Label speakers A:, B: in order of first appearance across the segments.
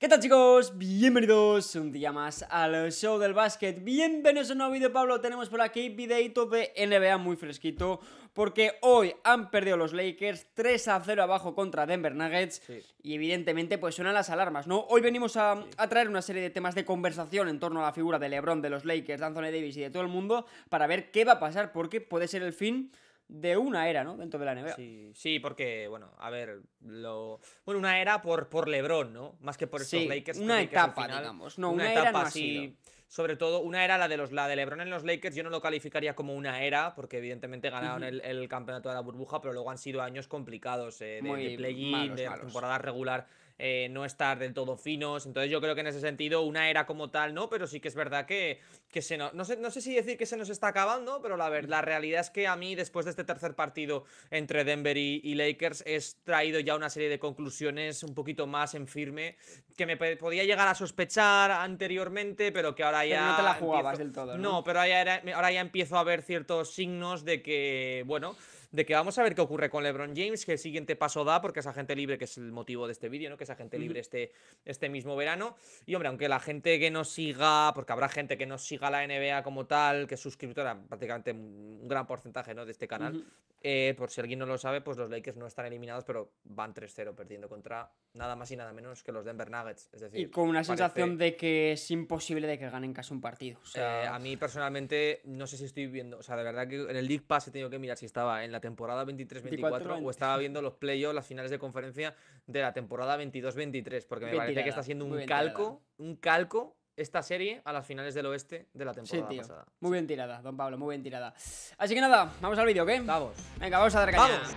A: ¿Qué tal chicos? Bienvenidos un día más al show del básquet. Bienvenidos a un nuevo vídeo, Pablo. Tenemos por aquí videito de NBA muy fresquito. Porque hoy han perdido los Lakers 3 a 0 abajo contra Denver Nuggets. Y evidentemente, pues suenan las alarmas, ¿no? Hoy venimos a, a, traer una serie de temas de conversación en torno a la figura de LeBron, de los Lakers, de Anthony Davis y de todo el mundo. Para ver qué va a pasar, porque puede ser el fin de una era, ¿no? Dentro de la NBA.
B: Sí, porque, bueno, a ver, lo. Bueno, una era por, por LeBron, ¿no? Más que por estos Lakers. Una etapa, digamos. No, una, etapa así. Sobre todo, una era la de los la de LeBron en los Lakers, yo no lo calificaría como una era, porque evidentemente ganaron el, campeonato de la burbuja, pero luego han sido años complicados eh, de, play-in, de temporada regular eh, no estar del todo finos. Entonces yo creo que en ese sentido una era como tal, ¿no? Pero sí que es verdad que, que se No sé, no sé si decir que se nos está acabando, pero la, verdad la realidad es que a mí después de este tercer partido entre Denver y, Lakers he traído ya una serie de conclusiones un poquito más en firme que me podía llegar a sospechar anteriormente, pero que ahora ya... no te la jugabas del todo. ¿no? pero ahora ahora ya empiezo a ver ciertos signos de que, bueno de que vamos a ver qué ocurre con LeBron James, qué siguiente paso da, porque esa gente libre, que es el motivo de este vídeo, ¿no? Que esa gente libre este, este mismo verano. Y hombre, aunque la gente que nos siga, porque habrá gente que nos siga la NBA como tal, que es suscriptora, prácticamente un gran porcentaje, ¿no? De este canal. Eh, por si alguien no lo sabe, pues los Lakers no están eliminados, pero van 3-0 perdiendo contra nada más y nada menos que los Denver Nuggets.
A: Es decir, y con una sensación de que es imposible de que ganen casi un partido. Eh, a
B: mí personalmente, no sé si estoy viendo, o sea, de verdad que en el League Pass he tenido que mirar si estaba en la temporada 23-24 o estaba viendo los playoffs, las finales de conferencia de la temporada 22-23, porque me parece que está siendo un calco, un calco esta serie a las finales del oeste de la temporada pasada.
A: Muy bien tirada, don Pablo, muy bien tirada. Así que nada, vamos al vídeo, ¿ok? Vamos. Venga, vamos a dar Vamos.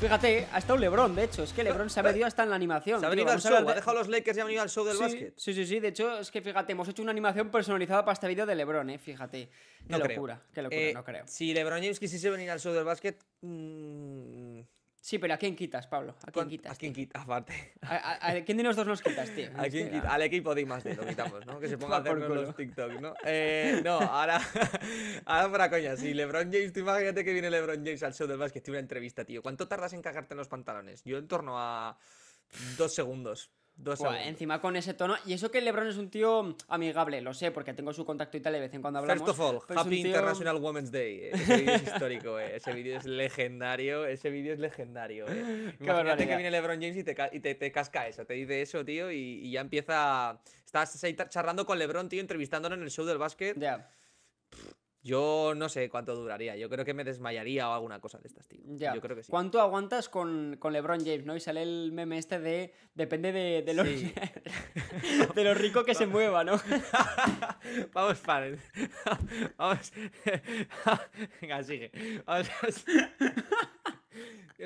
A: Fíjate, ha estado LeBron, de hecho. Es que LeBron se ha metido hasta en la animación. Se ha venido al show, ha dejado los Lakers y ha venido al show del básquet. Sí, sí, sí. De hecho, es que fíjate, hemos hecho una animación personalizada para este vídeo de LeBron, ¿eh? Fíjate. Qué locura, qué locura, eh, no creo. Si LeBron James quisiese venir al show del básquet. Mmm... Sí, pero ¿a quién quitas, Pablo? ¿A quién quitas? ¿A quién quitas? Aparte. ¿A, quién de los dos nos quitas, tío? ¿A quién Al equipo de más lo quitamos, ¿no? Que se ponga a hacer con los TikTok, ¿no?
B: Eh, no, ahora, ahora para coña. Si LeBron James, tú imagínate que viene LeBron James al show del
A: que tiene una entrevista, tío. ¿Cuánto tardas en cagarte en los pantalones? Yo en torno a dos segundos encima con ese tono. Y eso que LeBron es un tío amigable, lo sé, porque tengo su contacto y tal de vez en cuando hablamos. First of all, Happy International Women's Day.
B: Eh, ese es histórico, eh. Ese vídeo es legendario. Ese vídeo es legendario, eh. Imagínate que viene LeBron James y, te, y te, te, casca eso. Te dice eso, tío, y, y ya empieza. Estás ahí charlando con LeBron, tío, entrevistándolo en el show del básquet. Ya. Yo no sé cuánto duraría. Yo creo que me desmayaría o alguna cosa de estas,
A: tío. Yo creo que sí. ¿Cuánto aguantas con, con LeBron James, no? Y sale el meme este de. Depende de, lo, rico que se mueva, ¿no? Vamos, paren. Vamos. Venga, sigue. Vamos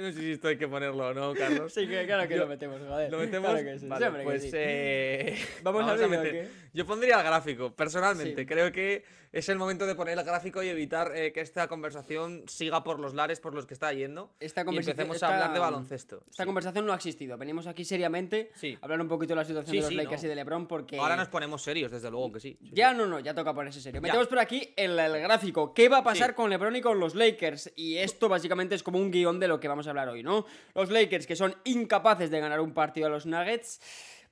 A: no sé si esto hay que ponerlo o no, Carlos. Sí, claro que lo metemos, joder. Lo metemos. vale, pues, eh... ¿Vamos, a, ver
B: Yo pondría el gráfico, personalmente. Creo que es el momento de poner el gráfico y evitar eh, que esta conversación siga por los lares por los que
A: está yendo. Esta y empecemos a hablar de baloncesto. Esta conversación no ha existido. Venimos aquí seriamente a hablar un poquito de la situación de los Lakers y de LeBron porque. Ahora nos
B: ponemos serios, desde luego que sí.
A: Ya no, no, ya toca ponerse serio. Metemos por aquí el, el, gráfico. ¿Qué va a pasar con LeBron y con los Lakers? Y esto básicamente es como un guión de lo que vamos a hablar hoy, ¿no? Los Lakers que son incapaces de ganar un partido a los Nuggets.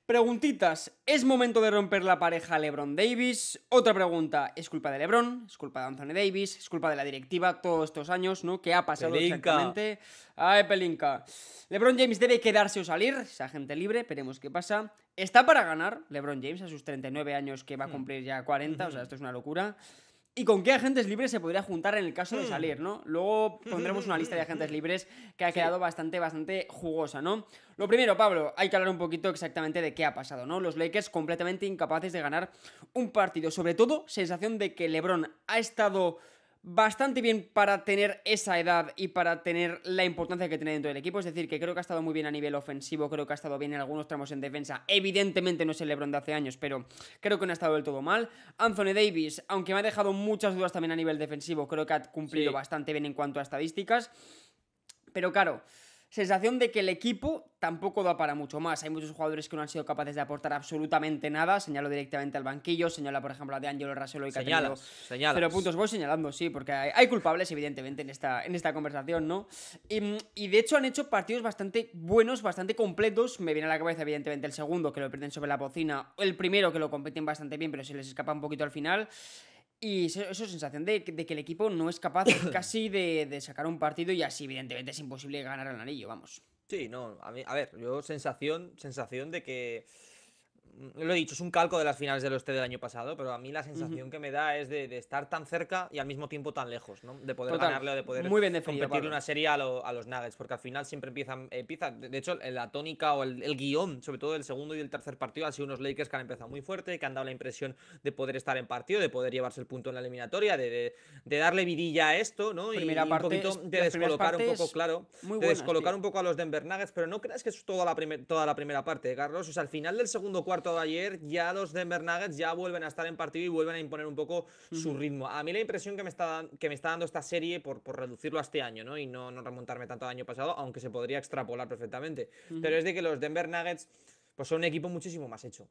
A: Preguntitas, ¿es momento de romper la pareja LeBron Davis? Otra pregunta, ¿es culpa de LeBron? ¿Es culpa de Anthony Davis? ¿Es culpa de la directiva todos estos años, ¿no? ¿Qué ha pasado exactamente? Ay, Pelinka. LeBron James debe quedarse o salir, es gente libre, veremos qué pasa. Está para ganar LeBron James a sus 39 años que va a mm. cumplir ya 40, o sea, esto es una locura. ¿Y con qué agentes libres se podría juntar en el caso de hmm. salir, no? Luego pondremos una lista de agentes libres que ha quedado bastante, bastante jugosa, ¿no? Lo primero, Pablo, hay que hablar un poquito exactamente de qué ha pasado, ¿no? Los Lakers completamente incapaces de ganar un partido. Sobre todo, sensación de que LeBron ha estado bastante bien para tener esa edad y para tener la importancia que tiene dentro del equipo. Es decir, que creo que ha estado muy bien a nivel ofensivo, creo que ha estado bien en algunos tramos en defensa. Evidentemente no es el Lebron de hace años, pero creo que no ha estado del todo mal. Anthony Davis, aunque me ha dejado muchas dudas también a nivel defensivo, creo que ha cumplido bastante bien en cuanto a estadísticas. Pero claro, sensación de que el equipo tampoco da para mucho más. Hay muchos jugadores que no han sido capaces de aportar absolutamente nada. Señalo directamente al banquillo, señala, por ejemplo, a De Angelo Raselo y cañado señala. Pero puntos voy señalando, sí, porque hay, culpables, evidentemente, en esta, en esta conversación, ¿no? Y, y, de hecho han hecho partidos bastante buenos, bastante completos. Me viene a la cabeza, evidentemente, el segundo, que lo pierden sobre la bocina. El primero, que lo compiten bastante bien, pero se les escapa un poquito al final. Y eso, es sensación de, que el equipo no es capaz casi de, sacar un partido y así, evidentemente, es imposible ganar el anillo, vamos. Sí, no, a, a ver, yo sensación, sensación
B: de que Mm, lo he dicho, es un calco de las finales del T del año pasado, pero a mí la sensación que me da es de, estar tan cerca y al mismo tiempo tan lejos, ¿no? De poder ganarle o de poder muy bien eh, una serie a, los Nuggets, porque al final siempre empiezan, empieza, de hecho, la tónica o el, guión, sobre todo del segundo y del tercer partido, han sido unos Lakers que han empezado muy fuerte, que han dado la impresión de poder estar en partido, de poder llevarse el punto en la eliminatoria, de, darle vidilla a esto, ¿no? y de descolocar un poco, claro, de descolocar un poco a los Denver Nuggets, pero no creas que es toda la, toda la primera parte, ¿eh, Carlos, o sea, al final del segundo cuarto ayer, ya los Denver Nuggets ya vuelven a estar en partido y vuelven a imponer un poco su ritmo. A mí la impresión que me está, que me está dando esta serie, por, por reducirlo a este año, ¿no? Y no, no remontarme tanto al año pasado, aunque se podría extrapolar perfectamente. Pero es de que los Denver Nuggets pues son un equipo muchísimo más hecho.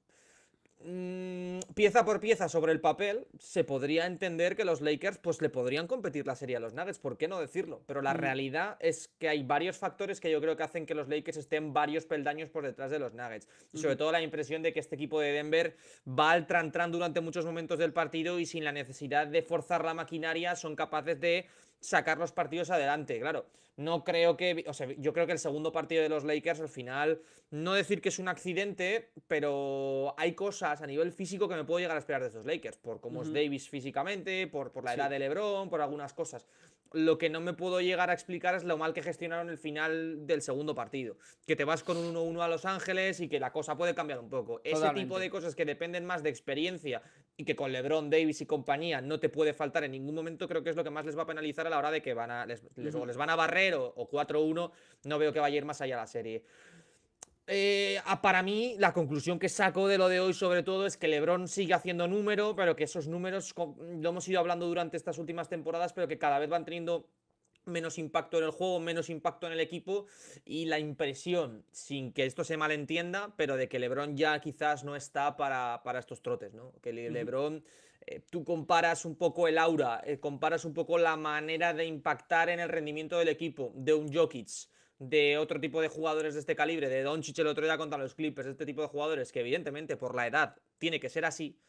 B: Mm, pieza por pieza sobre el papel, se podría entender que los Lakers pues, le podrían competir la serie a los Nuggets, ¿por qué no decirlo? Pero la mm. realidad es que hay varios factores que yo creo que hacen que los Lakers estén varios peldaños por detrás de los Nuggets. Y sobre todo la impresión de que este equipo de Denver va al tran durante muchos momentos del partido y sin la necesidad de forzar la maquinaria son capaces de sacar los partidos adelante. Claro, no creo que. yo creo que el segundo partido de los Lakers, al final, no decir que es un accidente, pero hay cosas a nivel físico que me puedo llegar a esperar de esos Lakers, por cómo es Davis físicamente, por, por la edad de LeBron, por algunas cosas. Lo que no me puedo llegar a explicar es lo mal que gestionaron el final del segundo partido. Que te vas con un 1-1 a Los Ángeles y que la cosa puede cambiar un poco. Ese tipo de cosas que dependen más de experiencia, y que con LeBron, Davis y compañía no te puede faltar en ningún momento, creo que es lo que más les va a penalizar a la hora de que van a, les, van a barrer o, 4-1. No veo que vaya a ir más allá la serie. Eh, para mí, la conclusión que saco de lo de hoy, sobre todo, es que LeBron sigue haciendo número, pero que esos números lo hemos ido hablando durante estas últimas temporadas, pero que cada vez van teniendo menos impacto en el juego, menos impacto en el equipo y la impresión, sin que esto se malentienda, pero de que Lebron ya quizás no está para, estos trotes, ¿no? Que Lebron, eh, tú comparas un poco el aura, eh, comparas un poco la manera de impactar en el rendimiento del equipo de un Jokic, de otro tipo de jugadores de este calibre, de don el otro día contra los Clippers, este tipo de jugadores que evidentemente por la edad tiene que ser así.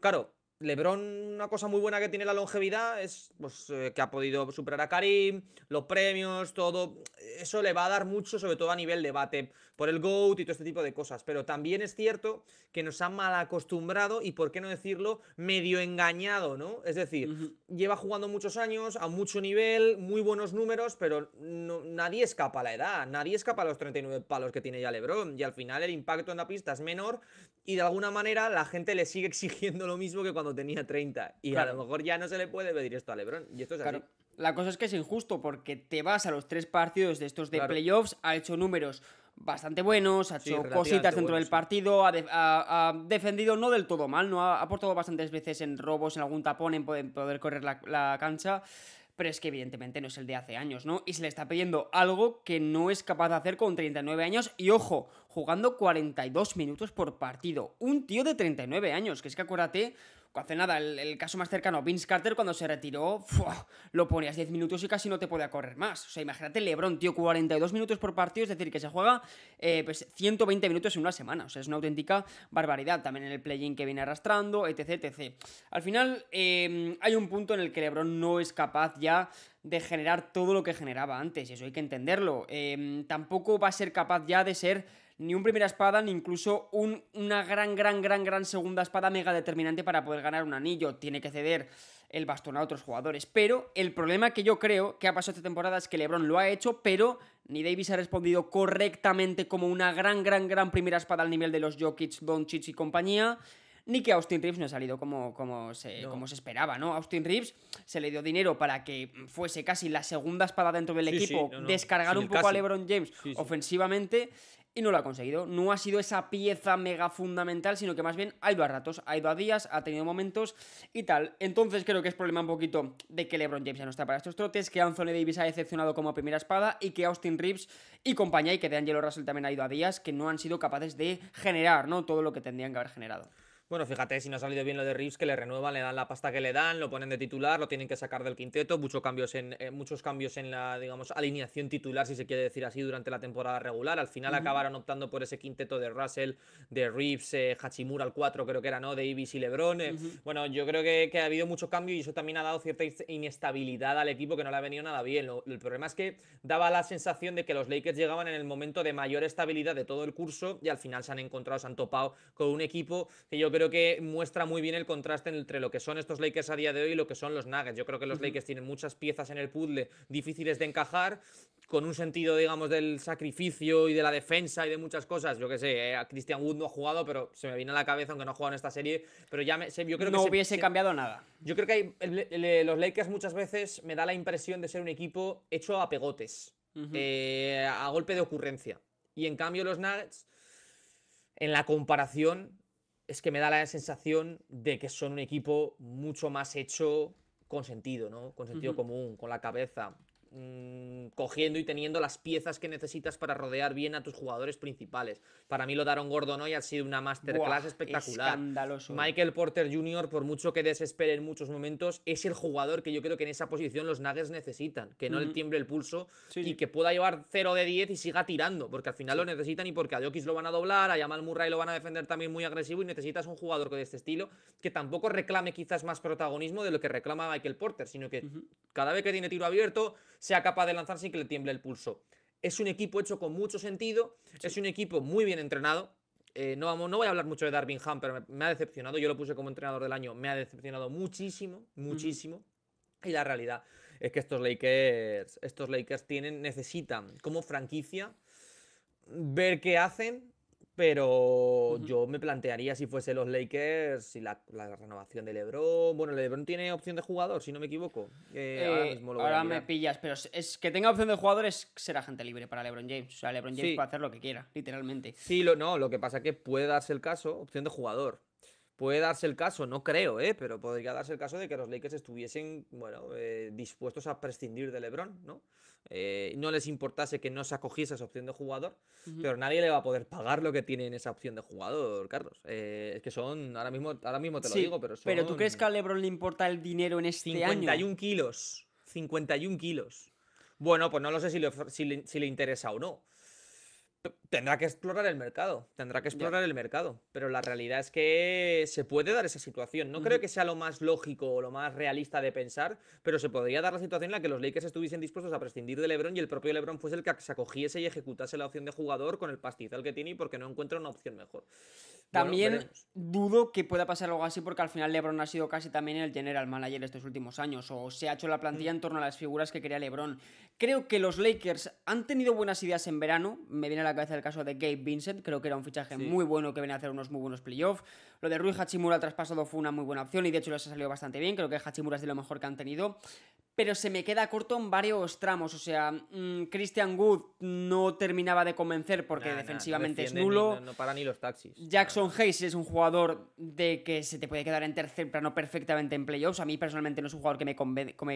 B: Claro, LeBron, una cosa muy buena que tiene la longevidad es pues, eh, que ha podido superar a Karim, los premios, todo. Eso le va a dar mucho, sobre todo a nivel debate, por el GOAT y todo este tipo de cosas. Pero también es cierto que nos ha mal acostumbrado y, por qué no decirlo, medio engañado, ¿no? Es decir, lleva jugando muchos años, a mucho nivel, muy buenos números, pero nadie escapa a la edad, nadie escapa a los 39 palos que tiene ya LeBron. Y al final el impacto en la pista es menor y de alguna manera la gente le sigue exigiendo lo mismo que cuando tenía 30. Y a lo
A: mejor ya no se le puede pedir esto a Lebron. Y esto es claro. así. La cosa es que es injusto porque te vas a los tres partidos de estos de playoffs, ha hecho números bastante buenos, ha hecho cositas dentro del partido, ha, defendido no del todo mal, no ha aportado bastantes veces en robos, en algún tapón, en poder, correr la, la cancha pero es que evidentemente no es el de hace años, ¿no? Y se le está pidiendo algo que no es capaz de hacer con 39 años y ojo, jugando 42 minutos por partido. Un tío de 39 años, que es que acuérdate, hace nada, el, caso más cercano, Vince Carter cuando se retiró, lo ponías 10 minutos y casi no te podía correr más. O sea, imagínate Lebron, tío, 42 minutos por partido, es decir, que se juega eh, pues 120 minutos en una semana. O sea, es una auténtica barbaridad. También en el play-in que viene arrastrando, etc, etc. Al final, em, hay un punto en el que Lebron no es capaz ya de generar todo lo que generaba antes, y eso hay que entenderlo. Em, tampoco va a ser capaz ya de ser ni un primera espada, ni incluso una gran, gran, gran, gran segunda espada mega determinante para poder ganar un anillo. Tiene que ceder el bastón a otros jugadores. Pero el problema que yo creo que ha pasado esta temporada es que LeBron lo ha hecho, pero ni Davis ha respondido correctamente como una gran, gran, gran primera espada al nivel de los Jokic, Doncic y compañía ni que Austin Reeves no ha salido como, como, se, como se esperaba, ¿no? Austin Reeves se le dio dinero para que fuese casi la segunda espada dentro del equipo, descargar un poco a LeBron James ofensivamente y no lo ha conseguido. No ha sido esa pieza mega fundamental, sino que más bien ha ido a ratos, ha ido a días, ha tenido momentos y tal. Entonces creo que es problema un poquito de que LeBron James ya no está para estos trotes, que Anthony Davis ha decepcionado como primera espada y que Austin Reeves y compañía y que de Angelo Russell también ha ido a días, que no han sido capaces de generar, ¿no? Todo lo que tendrían que haber generado.
B: Bueno, fíjate si no ha salido bien lo de Reeves, que le renuevan, le dan la pasta que le dan, lo ponen de titular, lo tienen que sacar del quinteto, muchos cambios en, eh, muchos cambios en la, digamos, alineación titular, si se quiere decir así, durante la temporada regular. Al final acabaron optando por ese quinteto de Russell, de Reeves, eh, Hachimura al 4, creo que era, ¿no? De Ibis y Lebron. Eh. Bueno, yo creo que, ha habido mucho cambio y eso también ha dado cierta inestabilidad al equipo que no le ha venido nada bien. el problema es que daba la sensación de que los Lakers llegaban en el momento de mayor estabilidad de todo el curso y al final se han encontrado, se han topado con un equipo que yo creo creo que muestra muy bien el contraste entre lo que son estos Lakers a día de hoy y lo que son los Nuggets. Yo creo que los Lakers tienen muchas piezas en el puzzle difíciles de encajar, con un sentido, digamos, del sacrificio y de la defensa y de muchas cosas. Yo que sé, eh, a Christian Wood no ha jugado, pero se me viene a la cabeza, aunque no ha jugado en esta serie. Pero ya me, yo creo no que. No hubiese cambiado nada. Yo creo que eh, los Lakers muchas veces me da la impresión de ser un equipo hecho a pegotes, eh, a golpe de ocurrencia. Y en cambio, los Nuggets, en la comparación, es que me da la sensación de que son un equipo mucho más hecho con sentido, ¿no? Con sentido común, con la cabeza, Mm, cogiendo y teniendo las piezas que necesitas para rodear bien a tus jugadores principales. Para mí lo daron Gordon hoy ha sido una masterclass espectacular. Eh. Michael Porter Jr., por mucho que desespere en muchos momentos, es el jugador que yo creo que en esa posición los Nuggets necesitan, que no le tiemble el pulso y que pueda llevar 0 de 10 y siga tirando, porque al final lo necesitan y porque a Jokic lo van a doblar, a Jamal Murray lo van a defender también muy agresivo y necesitas un jugador de este estilo que tampoco reclame quizás más protagonismo de lo que reclama Michael Porter, sino que cada vez que tiene tiro abierto sea capaz de lanzar sin que le tiemble el pulso. Es un equipo hecho con mucho sentido, es un equipo muy bien entrenado. Eh, no, vamos, no voy a hablar mucho de Darwin Ham, pero me, ha decepcionado. Yo lo puse como entrenador del año, me ha decepcionado muchísimo, muchísimo. Y la realidad es que estos Lakers, estos Lakers tienen, necesitan como franquicia ver qué hacen pero yo me plantearía si fuese los Lakers, si la, renovación de LeBron. Bueno, LeBron tiene opción de jugador, si no me equivoco.
A: Eh, eh, ahora, me pillas, pero es que tenga opción de jugador es, será gente libre para LeBron James. O sea, LeBron James puede hacer lo que quiera, literalmente. Sí, lo, no, lo que pasa es que
B: puede darse el caso, opción de jugador. Puede darse el caso, no creo, ¿eh? pero podría darse el caso de que los Lakers estuviesen bueno, eh, dispuestos a prescindir de LeBron, ¿no? Eh, no les importase que no se acogiese a esa opción de jugador, pero nadie le va a poder pagar lo que tiene en esa opción de jugador, Carlos. Eh, es que son, ahora mismo, ahora mismo te lo digo, pero son... Pero ¿tú crees
A: que a LeBron le importa el dinero en este 51 51
B: kilos, 51 kilos. Bueno, pues no lo sé si le interesa o no. Tendrá que explorar el mercado, tendrá que explorar el mercado, pero la realidad es que se puede dar esa situación. No creo que sea lo más lógico o lo más realista de pensar, pero se podría dar la situación en la que los Lakers estuviesen dispuestos a prescindir de LeBron y el propio LeBron fuese el que se acogiese y ejecutase la opción de jugador con el pastizal que tiene y porque no encuentra una opción mejor.
A: También dudo que pueda pasar algo así porque al final LeBron ha sido casi también el general manager estos últimos años o se ha hecho la plantilla en torno a las figuras que quería LeBron. Creo que los Lakers han tenido buenas ideas en verano, me viene a la cabeza el caso de Gabe Vincent, creo que era un fichaje muy bueno que venía a hacer unos muy buenos playoffs. Lo de Rui Hachimura traspasado fue una muy buena opción y de hecho les ha salido bastante bien, creo que Hachimura es de lo mejor que han tenido. Pero se me queda corto en varios tramos, o sea, mm, Christian Wood no terminaba de convencer porque defensivamente es nulo. no,
B: para ni los taxis.
A: Jackson Hayes es un jugador de que se te puede quedar en tercer plano perfectamente en playoffs. A mí personalmente no es un jugador que me,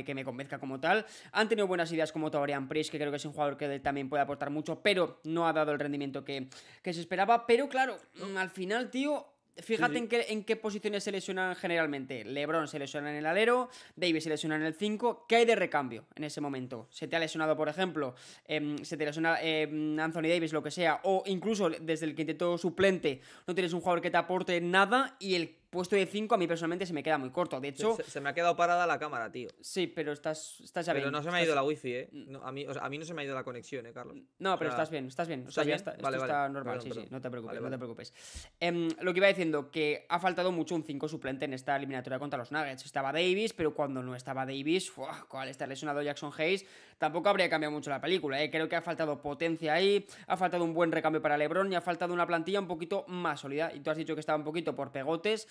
A: que me convenzca como tal. Han tenido buenas ideas como Torian Price, que creo que es un jugador que también puede aportar mucho, pero no ha dado el rendimiento que, se esperaba. Pero claro, mm, al final, tío, Fíjate En, qué, posiciones se lesionan generalmente. Lebron se lesiona en el alero, Davis se lesiona en el 5. ¿Qué hay de recambio en ese momento? ¿Se te ha lesionado, por ejemplo, em, se te lesiona em, Anthony Davis, lo que sea, o incluso desde el quinteto suplente no tienes un jugador que te aporte nada y el puesto de 5 a mí personalmente se me queda muy corto. De hecho... Se, me
B: ha quedado parada la cámara, tío. Sí, pero estás, estás ya bien. Pero no se me ha ido la wifi, ¿eh? Mm. a, mí, a mí no se me ha ido la conexión, ¿eh, Carlos? No, pero estás bien, estás bien. O sea, ya está, está normal, sí, sí, no te preocupes, no te preocupes.
A: Em, lo que iba diciendo, que ha faltado mucho un 5 suplente en esta eliminatoria contra los Nuggets. Estaba Davis, pero cuando no estaba Davis, ¡fua! está está lesionado Jackson Hayes, tampoco habría cambiado mucho la película, ¿eh? Creo que ha faltado potencia ahí, ha faltado un buen recambio para LeBron y ha faltado una plantilla un poquito más sólida. Y tú has dicho que estaba un poquito por pegotes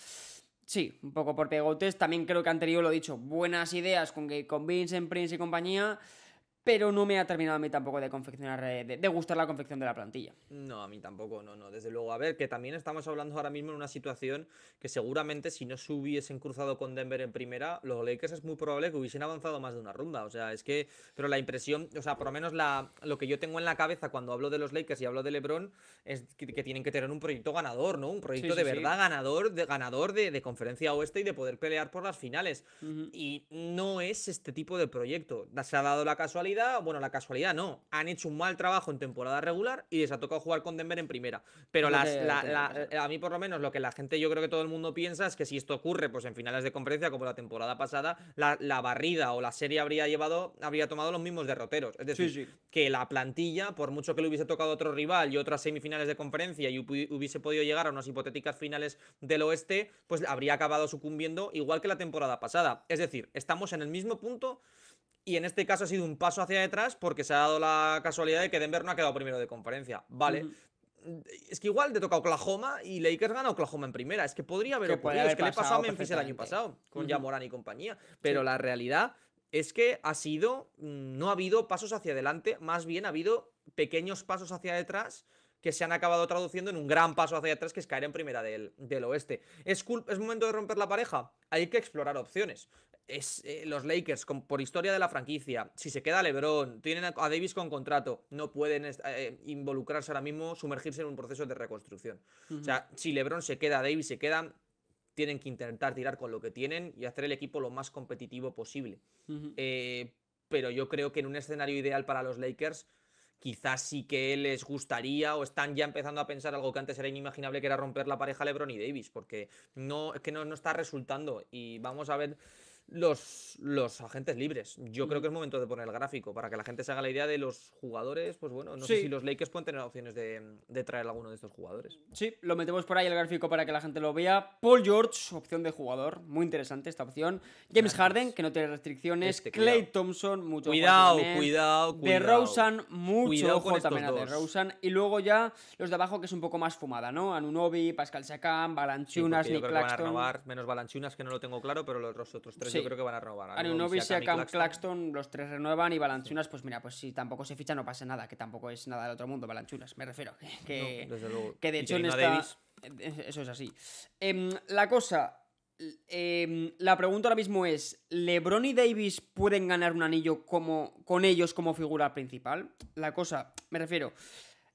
A: Sí, un poco por pegotes. También creo que anterior lo he dicho, buenas ideas con, que, con Vincent, Prince y compañía pero no me ha terminado a mí tampoco de confeccionar, eh, de, gustar la confección de la plantilla.
B: No, a mí tampoco, no, no, desde luego. A ver, que también estamos hablando ahora mismo en una situación que seguramente si no se hubiesen cruzado con Denver en primera, los Lakers es muy probable que hubiesen avanzado más de una ronda. O sea, es que, pero la impresión, o sea, por lo menos la, lo que yo tengo en la cabeza cuando hablo de los Lakers y hablo de LeBron es que, tienen que tener un proyecto ganador, ¿no? Un proyecto de verdad ganador, de ganador de, conferencia oeste y de poder pelear por las finales. Y no es este tipo de proyecto. Se ha dado la casualidad bueno, la casualidad no, han hecho un mal trabajo en temporada regular y les ha tocado jugar con Denver en primera. Pero a mí por lo menos lo que la gente, yo creo que todo el mundo piensa es que si esto ocurre pues en finales de conferencia como la temporada pasada, la, barrida o la serie habría llevado, habría tomado los mismos derroteros. Es decir, que la plantilla, por mucho que le hubiese tocado otro rival y otras semifinales de conferencia y hubiese podido llegar a unas hipotéticas finales del oeste, pues habría acabado sucumbiendo igual que la temporada pasada. Es decir, estamos en el mismo punto y en este caso ha sido un paso hacia detrás porque se ha dado la casualidad de que Denver no ha quedado primero de conferencia. Vale. es que igual te toca Oklahoma y Lakers gana Oklahoma en primera. Es que podría haber ocurrido. es que le pasó a Memphis el año pasado con Yamorán y compañía. Pero la realidad es que ha sido. Mm, no ha habido pasos hacia adelante, más bien ha habido pequeños pasos hacia detrás que se han acabado traduciendo en un gran paso hacia atrás, que es caer en primera del, oeste. ¿Es, ¿Es momento de romper la pareja? Hay que explorar opciones. Eh, los Lakers, por historia de la franquicia, si se queda LeBron, tienen a, Davis con contrato, no pueden eh, involucrarse ahora mismo, sumergirse en un proceso de reconstrucción. O sea, si LeBron se queda, Davis se queda, tienen que intentar tirar con lo que tienen y hacer el equipo lo más competitivo posible. Eh, pero yo creo que en un escenario ideal para los Lakers, quizás sí que les gustaría o están ya empezando a pensar algo que antes era inimaginable, que era romper la pareja LeBron y Davis, porque no, que no, no está resultando. Y vamos a ver los, los agentes libres. Yo creo que es momento de poner el gráfico para que la gente se haga la idea de los
A: jugadores. Pues bueno, no sé si los Lakers pueden tener opciones de, de, traer alguno de estos jugadores. Sí, lo metemos por ahí el gráfico para que la gente lo vea. Paul George, opción de jugador, muy interesante esta opción. James Harden, que no tiene restricciones. Clay este, Thompson, mucho cuidado, cuidado, cuidado, De Rosen, mucho cuidado también a de Rosen. Y luego ya los de abajo, que es un poco más fumada, ¿no? Anunobi, Pascal Siakam, Balanchunas, sí, Nick
B: menos Balanchunas, que no lo tengo claro, pero los otros tres. Sí creo que van a renovar. a Camp
A: Claxton, los tres renuevan y Balanchunas, pues mira, pues si tampoco se ficha no pasa nada, que tampoco es nada del otro mundo, Balanchunas, me refiero. Que, que de hecho en eh, Eso es así. Em, la cosa... Em, la pregunta ahora mismo es: ¿Lebron y Davis pueden ganar un anillo como, con ellos como figura principal? La cosa, me refiero.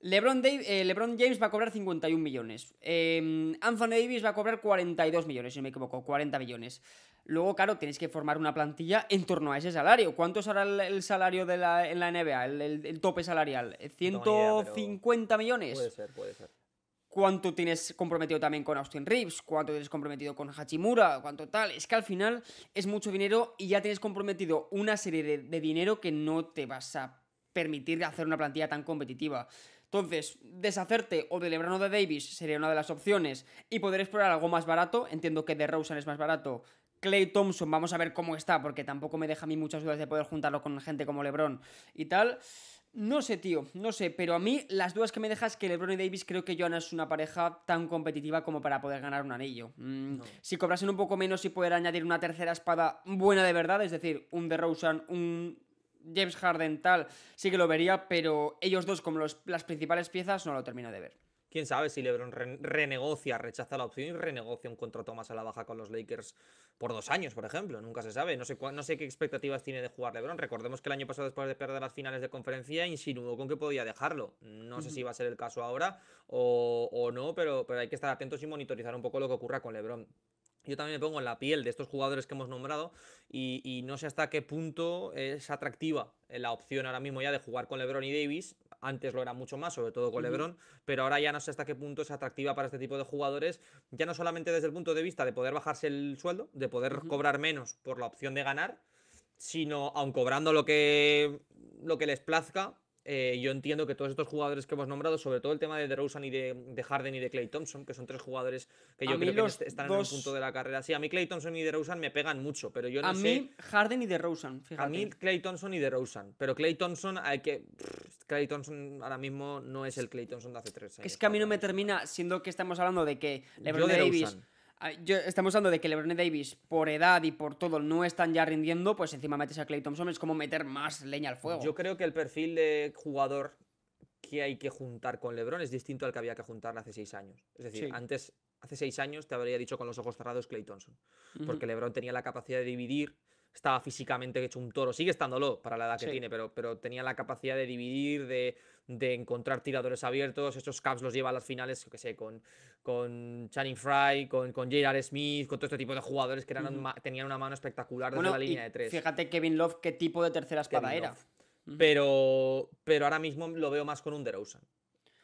A: LeBron, eh, LeBron, James va a cobrar 51 millones. Em, Anthony Davis va a cobrar 42 millones, si no me equivoco, 40 millones. Luego, claro, tienes que formar una plantilla en torno a ese salario. ¿Cuánto será el, salario de la, en la NBA, el, tope salarial? ¿150 millones? Puede ser, puede ser. ¿Cuánto tienes comprometido también con Austin Reeves? ¿Cuánto tienes comprometido con Hachimura? ¿Cuánto tal? Es que al final es mucho dinero y ya tienes comprometido una serie de, dinero que no te vas a permitir hacer una plantilla tan competitiva. Entonces, deshacerte o de LeBron de Davis sería una de las opciones y poder explorar algo más barato. Entiendo que de Rosen es más barato Clay Thompson, vamos a ver cómo está, porque tampoco me deja a mí muchas dudas de poder juntarlo con gente como LeBron y tal. No sé, tío, no sé, pero a mí las dudas que me dejas es que LeBron y Davis creo que no es una pareja tan competitiva como para poder ganar un anillo. Mm, si cobrasen un poco menos y poder añadir una tercera espada buena de verdad, es decir, un DeRozan, un James Harden tal, sí que lo vería, pero ellos dos como las principales piezas no lo termino de ver quién sabe si LeBron renegocia,
B: rechaza la opción y renegocia un contrato más a la baja con los Lakers por dos años, por ejemplo. Nunca se sabe. No sé, qué expectativas tiene de jugar LeBron. Recordemos que el año pasado, después de perder las finales de conferencia, insinuó con que podía dejarlo. No sé si va a ser el caso ahora o, no, pero, pero hay que estar atentos y monitorizar un poco lo que ocurra con LeBron yo también me pongo en la piel de estos jugadores que hemos nombrado y, no sé hasta qué punto es atractiva la opción ahora mismo ya de jugar con LeBron y Davis. Antes lo era mucho más, sobre todo con LeBron, pero ahora ya no sé hasta qué punto es atractiva para este tipo de jugadores, ya no solamente desde el punto de vista de poder bajarse el sueldo, de poder cobrar menos por la opción de ganar, sino aun cobrando lo que, lo que les plazca, eh, yo entiendo que todos estos jugadores que hemos nombrado, sobre todo el tema de DeRozan y de, Harden y de Clay Thompson, que son tres jugadores que yo creo que este, están en el punto de la carrera. Sí, a mí Clay Thompson y DeRozan me pegan mucho, pero yo a mí
A: Harden y DeRozan, fíjate. A mí
B: Clay Thompson y DeRozan, pero Clay Thompson hay que... Clay Thompson ahora mismo no es el Clay Thompson de hace tres años. Es
A: que a mí no me termina, siendo que estamos hablando de que LeBron Davis... Ah, estamos hablando de que LeBron Davis, por edad y por todo, no están ya rindiendo, pues encima metes a Clay Thompson, es como meter más leña al fuego. Yo creo que el perfil de jugador que hay que juntar con LeBron es distinto al que había que juntar hace seis años. Es decir,
B: antes, hace seis años, te habría dicho con los ojos cerrados Clay Thompson, porque LeBron tenía la capacidad de dividir, estaba físicamente hecho un toro, sigue estándolo para la edad que tiene, pero, pero tenía la capacidad de dividir, de de encontrar tiradores abiertos. Estos Caps los lleva a las finales, yo que sé, con, con Channing Fry, con, con J.R. Smith, con todo este tipo de jugadores que tenían una mano espectacular desde la línea de tres. Fíjate,
A: Kevin Love, qué tipo de tercera
B: espada era. Pero, pero ahora mismo lo veo más con un DeRozan.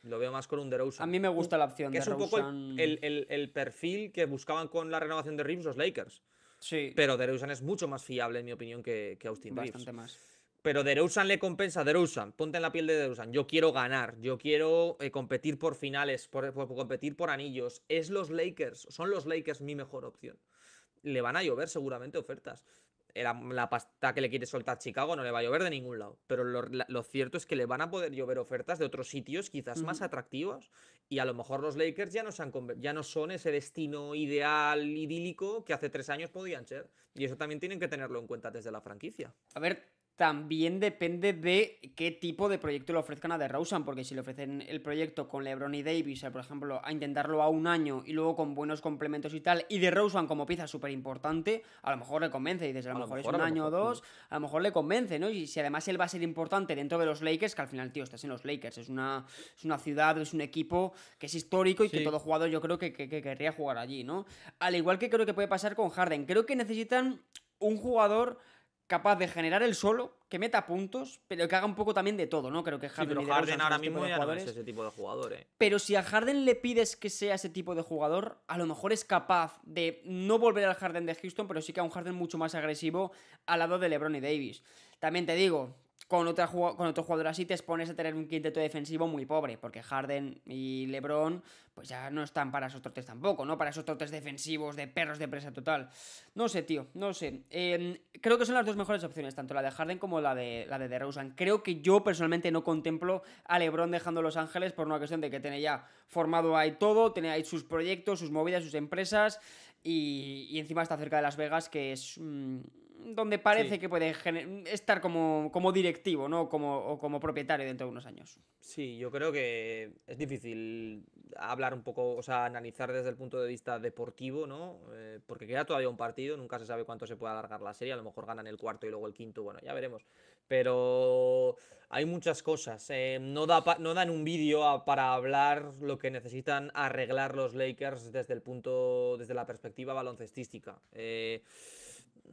B: Lo veo más con un DeRozan. A mí me gusta la opción que es un poco el, perfil que buscaban con la renovación de Reeves los Lakers. Sí. Pero DeRozan es mucho más fiable, en mi opinión, que, que Austin Bastante más pero DeRozan le compensa a Ponte en la piel de DeRozan. Yo quiero ganar, yo quiero eh, competir por finales, por, competir por anillos. Es los Lakers, son los Lakers mi mejor opción. Le van a llover seguramente ofertas. La, la pasta que le quiere soltar Chicago no le va a llover de ningún lado. Pero lo, cierto es que le van a poder llover ofertas de otros sitios quizás más atractivos. Y a lo mejor los Lakers ya no, ya no son ese destino ideal, idílico que hace tres años podían ser. Y eso también tienen
A: que tenerlo en cuenta desde la franquicia. A ver, también depende de qué tipo de proyecto le ofrezcan a DeRozan, porque si le ofrecen el proyecto con LeBron y Davis, eh, por ejemplo, a intentarlo a un año y luego con buenos complementos y tal, y DeRozan como pieza súper importante, a lo mejor le convence, y desde a lo mejor, es un año o dos, a lo mejor le convence, ¿no? Y si además él va a ser importante dentro de los Lakers, que al final, tío, estás en los Lakers, es una, una ciudad, es un equipo que es histórico y que todo jugador yo creo que, que querría jugar allí, ¿no? Al igual que creo que puede pasar con Harden, creo que necesitan un jugador capaz de generar el solo, que meta puntos, pero que haga un poco también de todo, ¿no? Creo que Harden, Harden ahora este mismo no es ese tipo de jugador, ¿eh? Pero si a Harden le pides que sea ese tipo de jugador, a lo mejor es capaz de no volver al Harden de Houston, pero sí que a un Harden mucho más agresivo al lado de LeBron y Davis. También te digo, con, otro jugador así te expones a tener un quinteto defensivo muy pobre, porque Harden y LeBron pues ya no están para esos trotes tampoco, ¿no? Para esos trotes defensivos de perros de presa total. No sé, tío, no sé. Em, creo que son las dos mejores opciones, tanto la de Harden como la de la de DeRozan. Creo que yo personalmente no contemplo a LeBron dejando Los Ángeles por una cuestión de que tiene ya formado ahí todo, tiene ahí sus proyectos, sus movidas, sus empresas y, encima está cerca de Las Vegas, que es... Mm, donde parece que puede estar como, directivo, ¿no? Como, o como propietario dentro de unos años.
B: Sí, yo creo que es difícil hablar un poco, o sea, analizar desde el punto de vista deportivo, ¿no? Eh, porque queda todavía un partido, nunca se sabe cuánto se puede alargar la serie, a lo mejor ganan el cuarto y luego el quinto, bueno, ya veremos. Pero hay muchas cosas. Eh, no, da no dan un vídeo para hablar lo que necesitan arreglar los Lakers desde el punto, desde la perspectiva baloncestística. Eh,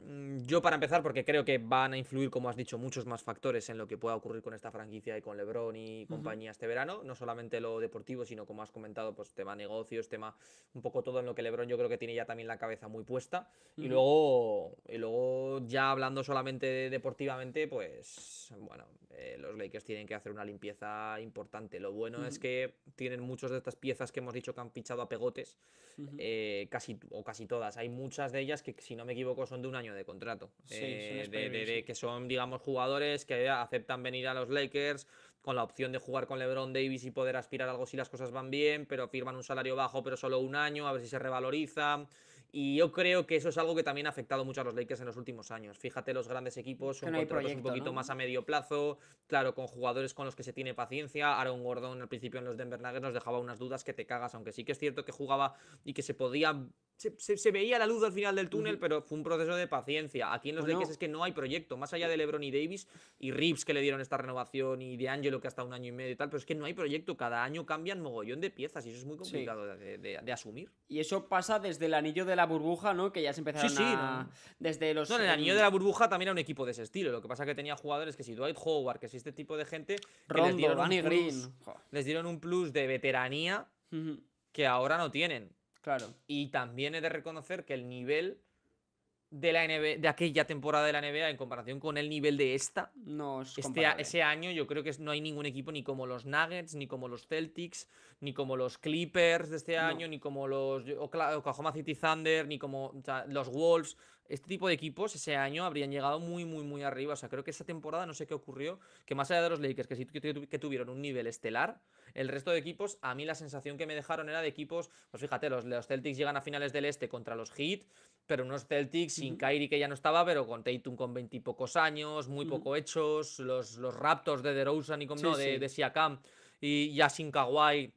B: Mm, yo para empezar, porque creo que van a influir, como has dicho, muchos más factores en lo que pueda ocurrir con esta franquicia y con Lebron y compañía este verano, no solamente lo deportivo, sino como has comentado, pues tema negocios, tema un poco todo en lo que Lebron yo creo que tiene ya también la cabeza muy puesta. Y luego, y luego ya hablando solamente deportivamente, pues bueno, eh, los Lakers tienen que hacer una limpieza importante. Lo bueno es que tienen muchas de estas piezas que hemos dicho que han fichado a pegotes, eh, casi o casi todas. Hay muchas de ellas que, si no me equivoco, son de un año de contrato. Eh, que son, digamos, jugadores que aceptan venir a los Lakers con la opción de jugar con LeBron Davis y poder aspirar algo si las cosas van bien, pero firman un salario bajo, pero solo un año, a ver si se revalorizan... Y yo creo que eso es algo que también ha afectado mucho a los Lakers en los últimos años. Fíjate, los grandes mm, equipos, son un poquito más a medio plazo, claro, con jugadores con los que se tiene paciencia. Aaron Gordon al principio en los Denver Nuggets nos dejaba unas dudas que te cagas, aunque sí que es cierto que jugaba y que se podía se, veía la luz al final del túnel, pero fue un proceso de paciencia. Aquí en los Lakers es que no hay proyecto, más allá de LeBron y Davis y Reeves que le dieron esta renovación y de Angelo que hasta un año y medio y tal, pero es que no hay proyecto. Cada año cambian mogollón de piezas y eso es muy complicado de, asumir.
A: Y eso pasa desde el anillo de la burbuja, ¿no? Que ya se empezaron sí, sí, Desde los. No, el anillo de la
B: burbuja también era un equipo de ese estilo. Lo que pasa que tenía jugadores que si Dwight Howard, que si este tipo de gente. Que les dieron Les dieron un plus de veteranía. Que ahora no tienen. Claro. Y también he de reconocer que el nivel de la de aquella temporada de la NBA en comparación con el nivel de esta. No este, ese año yo creo que no hay ningún equipo ni como los Nuggets, ni como los Celtics, ni como los Clippers de este año, ni como los Oklahoma City Thunder, ni como los Wolves. Este tipo de equipos ese año habrían llegado muy, muy, muy arriba. O sea, creo que esa temporada no sé qué ocurrió, que más allá de los Lakers, que sí que tuvieron un nivel estelar, el resto de equipos, a mí la sensación que me dejaron era de equipos, pues fíjate, los Celtics llegan a finales del este contra los Heat, pero unos Celtics sin Kyrie que ya no estaba, pero con Tatum con pocos años, muy poco hechos, los, los Raptors de DeRozan y con, no, de, Siakam y ya sin Kawhi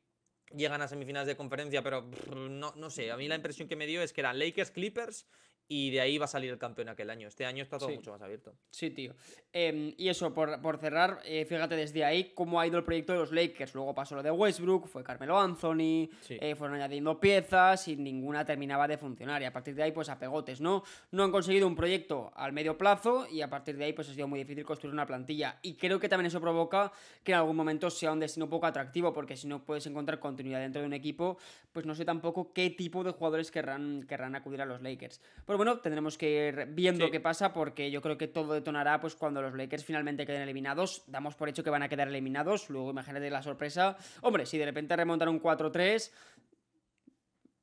B: llegan a semifinales de conferencia, pero no, no sé, a mí la impresión que me dio es que eran Lakers, Clippers y de ahí va a salir el campeón aquel año. Este año está todo mucho más abierto.
A: Sí, tío. Em, y eso, por, cerrar, eh, fíjate desde ahí cómo ha ido el proyecto de los Lakers. Luego pasó lo de Westbrook, fue Carmelo Anthony, eh, fueron añadiendo piezas y ninguna terminaba de funcionar. Y a partir de ahí, pues a pegotes, ¿no? No han conseguido un proyecto al medio plazo y a partir de ahí, pues ha sido muy difícil construir una plantilla. Y creo que también eso provoca que en algún momento sea un destino poco atractivo, porque si no puedes encontrar continuidad dentro de un equipo, pues no sé tampoco qué tipo de jugadores querrán, querrán acudir a los Lakers. Pero bueno, tendremos que ir viendo qué pasa porque yo creo que todo detonará pues cuando los Lakers finalmente queden eliminados. Damos por hecho que van a quedar eliminados, luego imagínate la sorpresa. Hombre, si de repente remontan un 4-3,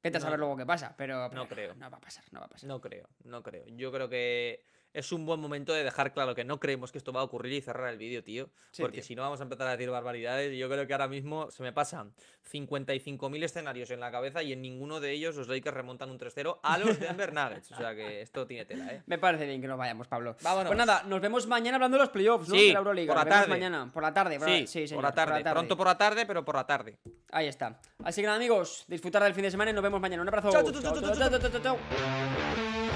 A: vete a saber luego qué pasa, pero, pero, no creo. No va a pasar, no va a pasar. No creo,
B: no creo. Yo creo que es un buen momento de dejar claro que no creemos que esto va a ocurrir y cerrar el vídeo, tío. porque si no vamos a empezar a decir barbaridades. yo creo que ahora mismo se me pasan 55.000 escenarios en la cabeza y en ninguno de ellos los Lakers remontan un 3-0 a los Denver Nuggets. o sea que esto tiene tela, ¿eh?
A: Me parece bien que no vayamos,
B: Pablo. Vámonos. Pues nada,
A: nos vemos mañana hablando de los playoffs, ¿no? la Euroliga. Por la tarde. mañana. Por la tarde, sí, sí por, la tarde. Pronto por la
B: tarde, pero por la tarde.
A: Ahí está. Así que nada, amigos, disfrutar del fin de semana y nos vemos mañana. Un abrazo. chao, chao, chao, chao